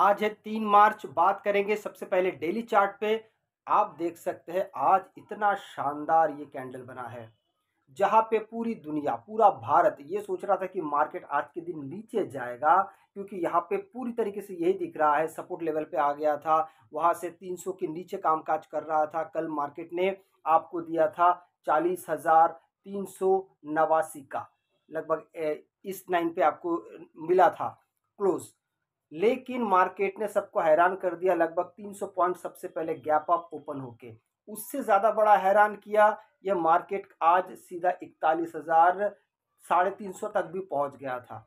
आज है तीन मार्च बात करेंगे सबसे पहले डेली चार्ट पे आप देख सकते हैं आज इतना शानदार ये कैंडल बना है जहाँ पे पूरी दुनिया पूरा भारत ये सोच रहा था कि मार्केट आज के दिन नीचे जाएगा क्योंकि यहाँ पे पूरी तरीके से यही दिख रहा है सपोर्ट लेवल पे आ गया था वहाँ से 300 के नीचे कामकाज कर रहा था कल मार्केट ने आपको दिया था चालीस हज़ार तीन सौ नवासी का लगभग इस लाइन पे आपको मिला था क्लोज़ लेकिन मार्केट ने सबको हैरान कर दिया लगभग 300 पॉइंट सबसे पहले गैप अप ओपन होके उससे ज़्यादा बड़ा हैरान किया यह मार्केट आज सीधा इकतालीस हज़ार साढ़े तीन सौ तक भी पहुंच गया था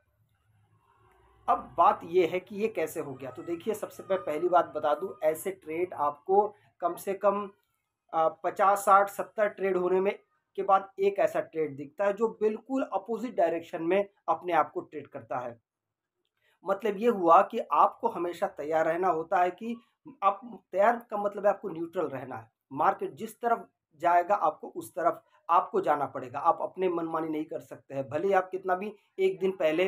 अब बात यह है कि ये कैसे हो गया तो देखिए सबसे पहले पहली बात बता दूं ऐसे ट्रेड आपको कम से कम पचास साठ सत्तर ट्रेड होने में के बाद एक ऐसा ट्रेड दिखता है जो बिल्कुल अपोजिट डायरेक्शन में अपने आप को ट्रेड करता है मतलब ये हुआ कि आपको हमेशा तैयार रहना होता है कि आप तैयार का मतलब है आपको न्यूट्रल रहना है मार्केट जिस तरफ जाएगा आपको उस तरफ आपको जाना पड़ेगा आप अपने मनमानी नहीं कर सकते हैं भले आप कितना भी एक दिन पहले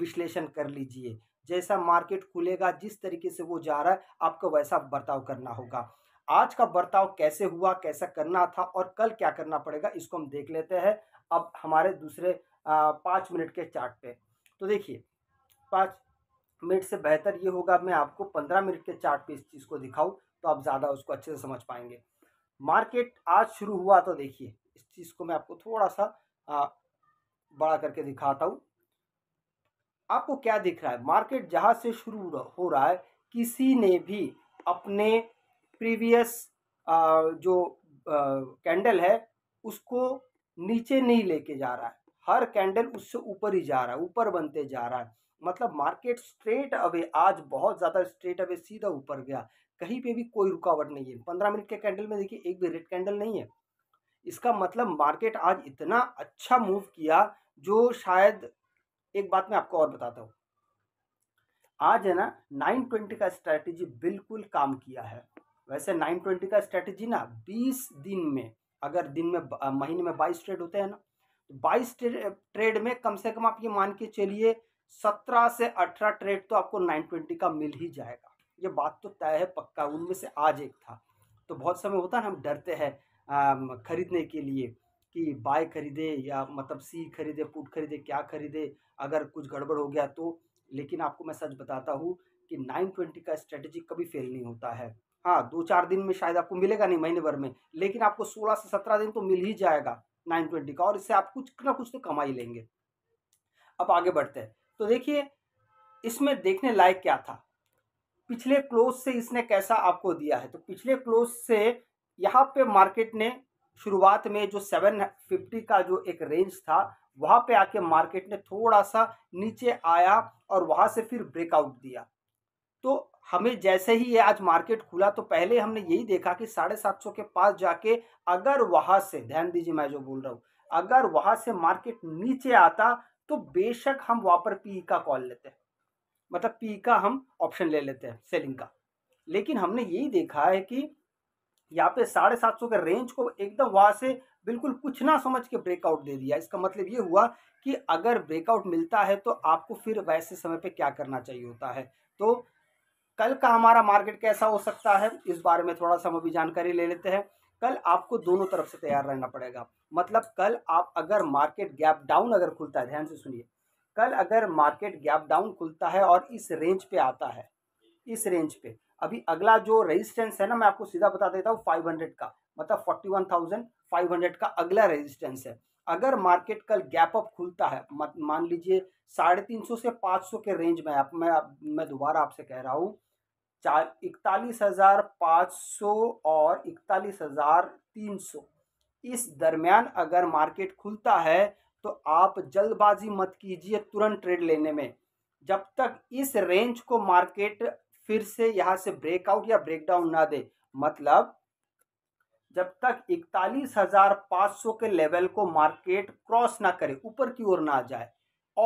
विश्लेषण कर लीजिए जैसा मार्केट खुलेगा जिस तरीके से वो जा रहा है आपको वैसा बर्ताव करना होगा आज का बर्ताव कैसे हुआ कैसा करना था और कल क्या करना पड़ेगा इसको हम देख लेते हैं अब हमारे दूसरे पाँच मिनट के चार्ट पे तो देखिए पाँच मिनट से बेहतर ये होगा मैं आपको पंद्रह मिनट के चार्ट पे इस चीज़ को दिखाऊँ तो आप ज़्यादा उसको अच्छे से समझ पाएंगे मार्केट आज शुरू हुआ तो देखिए इस चीज़ को मैं आपको थोड़ा सा आ, बड़ा करके दिखाता हूँ आपको क्या दिख रहा है मार्केट जहाँ से शुरू हो रहा है किसी ने भी अपने प्रीवियस जो कैंडल है उसको नीचे नहीं लेके जा रहा है हर कैंडल उससे ऊपर ही जा रहा है ऊपर बनते जा रहा है मतलब मार्केट स्ट्रेट अवे आज बहुत ज़्यादा स्ट्रेट अवे सीधा ऊपर गया कहीं पे भी कोई रुकावट नहीं है पंद्रह मिनट के कैंडल में देखिए एक भी रेड कैंडल नहीं है इसका मतलब मार्केट आज इतना अच्छा मूव किया जो शायद एक बात मैं आपको और बताता हूँ आज है ना 920 का स्ट्रैटेजी बिल्कुल काम किया है वैसे 920 का स्ट्रैटेजी ना 20 दिन में अगर दिन में महीने में 22 ट्रेड होते हैं ना तो 22 ट्रेड में कम से कम आप ये मान के चलिए सत्रह से अठारह ट्रेड तो आपको नाइन ट्वेंटी का मिल ही जाएगा ये बात तो तय है पक्का उनमें से आज एक था तो बहुत समय होता है ना हम डरते हैं खरीदने के लिए कि बाय खरीदे या मतलब सी खरीदे पुट खरीदे क्या खरीदे अगर कुछ गड़बड़ हो गया तो लेकिन आपको मैं सच बताता हूँ कि नाइन ट्वेंटी का स्ट्रेटजी कभी फेल नहीं होता है हाँ दो चार दिन में शायद आपको मिलेगा नहीं महीने भर में लेकिन आपको सोलह से सत्रह दिन तो मिल ही जाएगा नाइन ट्वेंटी का और इससे आप कुछ ना कुछ तो कमा ही लेंगे अब आगे बढ़ते हैं तो देखिए इसमें देखने लायक क्या था पिछले क्लोज से इसने कैसा आपको दिया है तो पिछले क्लोज से यहाँ पे मार्केट ने शुरुआत में जो 750 का जो एक रेंज था वहाँ पे आके मार्केट ने थोड़ा सा नीचे आया और वहाँ से फिर ब्रेकआउट दिया तो हमें जैसे ही ये आज मार्केट खुला तो पहले हमने यही देखा कि साढ़े सात सौ के पास जाके अगर वहाँ से ध्यान दीजिए मैं जो बोल रहा हूँ अगर वहाँ से मार्केट नीचे आता तो बेशक हम वहाँ पर पी e का कॉल लेते हैं मतलब पी e का हम ऑप्शन ले लेते हैं सेलिंग का लेकिन हमने यही देखा है कि यहाँ पे साढ़े सात सौ के रेंज को एकदम वहाँ से बिल्कुल कुछ ना समझ के ब्रेकआउट दे दिया इसका मतलब ये हुआ कि अगर ब्रेकआउट मिलता है तो आपको फिर वैसे समय पे क्या करना चाहिए होता है तो कल का हमारा मार्केट कैसा हो सकता है इस बारे में थोड़ा सा हम अभी जानकारी ले लेते हैं कल आपको दोनों तरफ से तैयार रहना पड़ेगा मतलब कल आप अगर मार्केट गैप डाउन अगर खुलता है ध्यान से सुनिए कल अगर मार्केट गैप डाउन खुलता है और इस रेंज पे आता है इस रेंज पे अभी अगला जो रेजिस्टेंस है ना मैं आपको सीधा बता देता हूँ हंड्रेड का मतलब हंड्रेड का अगला रेजिस्टेंस है अगर मार्केट कल गैप अप खुलता है मान लीजिए साढ़े तीन सौ से पाँच सौ के रेंज में आप मैं मैं दोबारा आपसे कह रहा हूँ चार इकतालीस हज़ार पाँच सौ और इकतालीस हज़ार तीन सौ इस दरमियान अगर मार्केट खुलता है तो आप जल्दबाजी मत कीजिए तुरंत ट्रेड लेने में जब तक इस रेंज को मार्केट फिर से यहाँ से ब्रेकआउट या ब्रेकडाउन ना दे मतलब जब तक इकतालीस हज़ार पाँच सौ के लेवल को मार्केट क्रॉस ना करे ऊपर की ओर ना जाए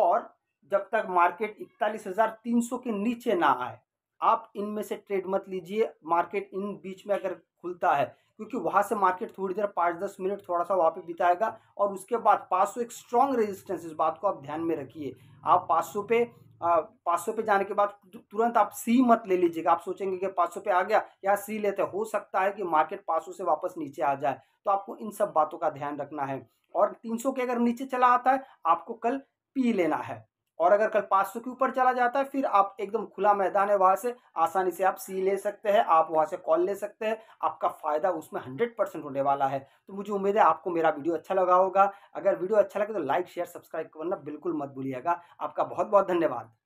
और जब तक मार्केट इकतालीस हज़ार तीन सौ के नीचे ना आए आप इनमें से ट्रेड मत लीजिए मार्केट इन बीच में अगर खुलता है क्योंकि वहाँ से मार्केट थोड़ी देर पाँच दस मिनट थोड़ा सा वहाँ पे बिताएगा और उसके बाद पाँच सौ एक स्ट्रॉन्ग रेजिस्टेंस इस बात को आप ध्यान में रखिए आप पाँच सौ पे पाँच सौ पे जाने के बाद तुरंत आप सी मत ले लीजिएगा आप सोचेंगे कि पाँच सौ पे आ गया या सी लेते हो सकता है कि मार्केट पाँच सौ से वापस नीचे आ जाए तो आपको इन सब बातों का ध्यान रखना है और तीन सौ के अगर नीचे चला आता है आपको कल पी लेना है और अगर कल 500 के ऊपर चला जाता है फिर आप एकदम खुला मैदान है वहाँ से आसानी से आप सी ले सकते हैं आप वहाँ से कॉल ले सकते हैं आपका फ़ायदा उसमें 100 परसेंट होने वाला है तो मुझे उम्मीद है आपको मेरा वीडियो अच्छा लगा होगा अगर वीडियो अच्छा लगे तो लाइक शेयर सब्सक्राइब करना बिल्कुल मत भूलिएगा आपका बहुत बहुत धन्यवाद